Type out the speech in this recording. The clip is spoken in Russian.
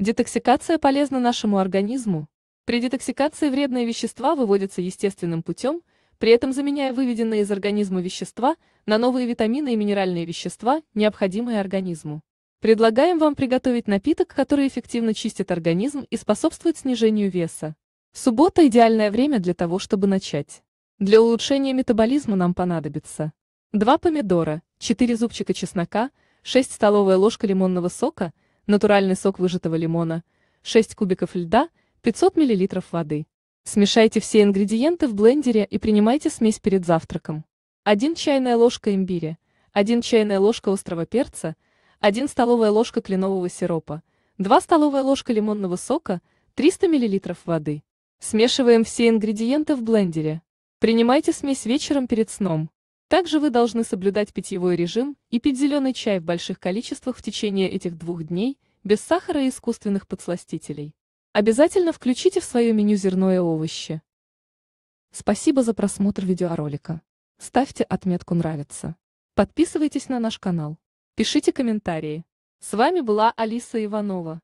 Детоксикация полезна нашему организму. При детоксикации вредные вещества выводятся естественным путем, при этом заменяя выведенные из организма вещества на новые витамины и минеральные вещества, необходимые организму. Предлагаем вам приготовить напиток, который эффективно чистит организм и способствует снижению веса. Суббота – идеальное время для того, чтобы начать. Для улучшения метаболизма нам понадобится 2 помидора, 4 зубчика чеснока, 6 столовая ложка лимонного сока – натуральный сок выжатого лимона, 6 кубиков льда, 500 мл воды. Смешайте все ингредиенты в блендере и принимайте смесь перед завтраком. 1 чайная ложка имбиря, 1 чайная ложка острого перца, 1 столовая ложка кленового сиропа, 2 столовая ложка лимонного сока, 300 мл воды. Смешиваем все ингредиенты в блендере. Принимайте смесь вечером перед сном. Также вы должны соблюдать питьевой режим и пить зеленый чай в больших количествах в течение этих двух дней – без сахара и искусственных подсластителей. Обязательно включите в свое меню зерно и овощи. Спасибо за просмотр видеоролика. Ставьте отметку «Нравится». Подписывайтесь на наш канал. Пишите комментарии. С вами была Алиса Иванова.